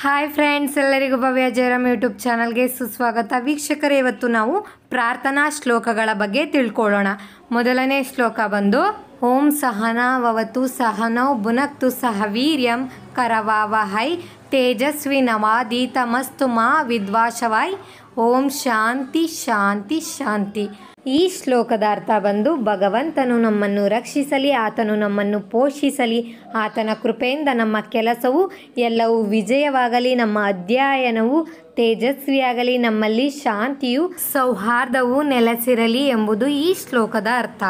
hi friends ಎಲ್ಲರಿಗೂ ಭವ್ಯ Jayaram YouTube ಚಾನಲ್ಗೆ ಸುಸ್ವಾಗತ ವೀಕ್ಷಕರೇ ಇವತ್ತು ನಾವು ಪ್ರಾರ್ಥನಾ ಶ್ಲೋಕಗಳ ಬಗ್ಗೆ ತಿಳ್ಕೊಳ್ಳೋಣ ಮೊದಲನೇ ಶ್ಲೋಕ ಬಂದು ಓಂ ಸಹನಾವತು ಸಹನೌ ಬುನಕ್ತು ಸಹ ವೀರ್ಯಂ ಕರವಾವಹೈ ಮಸ್ತು ಮಾ ವಿದ್ವಾಶವಾಯ್ ಓಂ ಶಾಂತಿ ಶಾಂತಿ ಶಾಂತಿ ಈ ಶ್ಲೋಕದ ಅರ್ಥ ಬಂದು ಭಗವಂತನು ನಮ್ಮನ್ನು ರಕ್ಷಿಸಲಿ ಆತನು ನಮ್ಮನ್ನು ಪೋಷಿಸಲಿ ಆತನ ಕೃಪೆಯಿಂದ ನಮ್ಮ ಕೆಲಸವು ಎಲ್ಲವೂ ವಿಜಯವಾಗಲಿ ನಮ್ಮ ಅಧ್ಯಯನವು ತೇಜಸ್ವಿಯಾಗಲಿ ನಮ್ಮಲ್ಲಿ ಶಾಂತಿಯು ಸೌಹಾರ್ದವು ನೆಲೆಸಿರಲಿ ಎಂಬುದು ಈ ಶ್ಲೋಕದ ಅರ್ಥ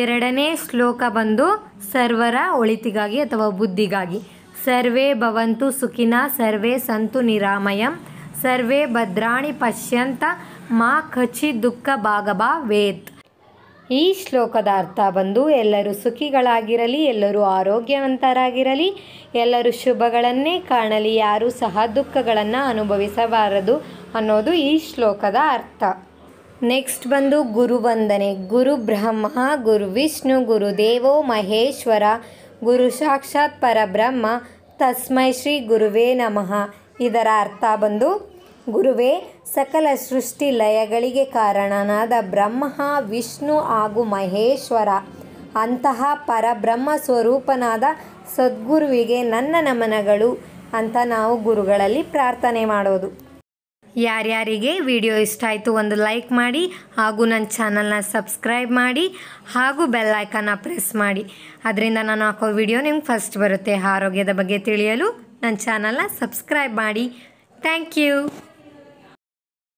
ಎರಡನೇ ಶ್ಲೋಕ ಬಂದು ಸರ್ವರ ಒಳಿತಿಗಾಗಿ ಅಥವಾ ಬುದ್ಧಿಗಾಗಿ ಸರ್ವೇ ಭವಂತು ಸುಖಿನ ಸರ್ವೇ ಸಂತು ನಿರಾಮಯಂ ಸರ್ವೇ ಭದ್ರಾಣಿ ಪಶ್ಯಂತ ಮಾ ಖಚಿ ದುಃಖ ಭಾಗಭಾ ವೇತ್ ಈ ಶ್ಲೋಕದ ಅರ್ಥ ಬಂದು ಎಲ್ಲರೂ ಸುಖಿಗಳಾಗಿರಲಿ ಎಲ್ಲರೂ ಆರೋಗ್ಯವಂತರಾಗಿರಲಿ ಎಲ್ಲರೂ ಶುಭಗಳನ್ನೇ ಕಾಣಲಿ ಯಾರೂ ಸಹ ದುಃಖಗಳನ್ನು ಅನುಭವಿಸಬಾರದು ಅನ್ನೋದು ಈ ಶ್ಲೋಕದ ಅರ್ಥ ನೆಕ್ಸ್ಟ್ ಬಂದು ಗುರುವಂದನೆ ಗುರು ಬ್ರಹ್ಮ ಗುರು ವಿಷ್ಣು ಗುರುದೇವೋ ಮಹೇಶ್ವರ ಗುರು ಸಾಕ್ಷಾತ್ ಪರಬ್ರಹ್ಮ ತಸ್ಮೈ ಶ್ರೀ ಗುರುವೇ ನಮಃ ಇದರ ಅರ್ಥ ಬಂದು ಗುರುವೇ ಸಕಲ ಸೃಷ್ಟಿ ಲಯಗಳಿಗೆ ಕಾರಣನಾದ ಬ್ರಹ್ಮ ವಿಷ್ಣು ಹಾಗೂ ಮಹೇಶ್ವರ ಅಂತಹ ಪರಬ್ರಹ್ಮ ಸ್ವರೂಪನಾದ ಸದ್ಗುರುವಿಗೆ ನನ್ನ ನಮನಗಳು ಅಂತ ನಾವು ಗುರುಗಳಲ್ಲಿ ಪ್ರಾರ್ಥನೆ ಮಾಡೋದು ಯಾರ್ಯಾರಿಗೆ ವಿಡಿಯೋ ಇಷ್ಟ ಆಯಿತು ಒಂದು ಲೈಕ್ ಮಾಡಿ ಹಾಗೂ ನನ್ನ ಚಾನಲ್ನ ಸಬ್ಸ್ಕ್ರೈಬ್ ಮಾಡಿ ಹಾಗೂ ಐಕನ್ನ ಪ್ರೆಸ್ ಮಾಡಿ ಅದರಿಂದ ನಾನು ಹಾಕೋ ವಿಡಿಯೋ ನಿಮ್ಗೆ ಫಸ್ಟ್ ಬರುತ್ತೆ ಆರೋಗ್ಯದ ಬಗ್ಗೆ ತಿಳಿಯಲು ನನ್ನ ಚಾನಲ್ನ ಸಬ್ಸ್ಕ್ರೈಬ್ ಮಾಡಿ ಥ್ಯಾಂಕ್ ಯು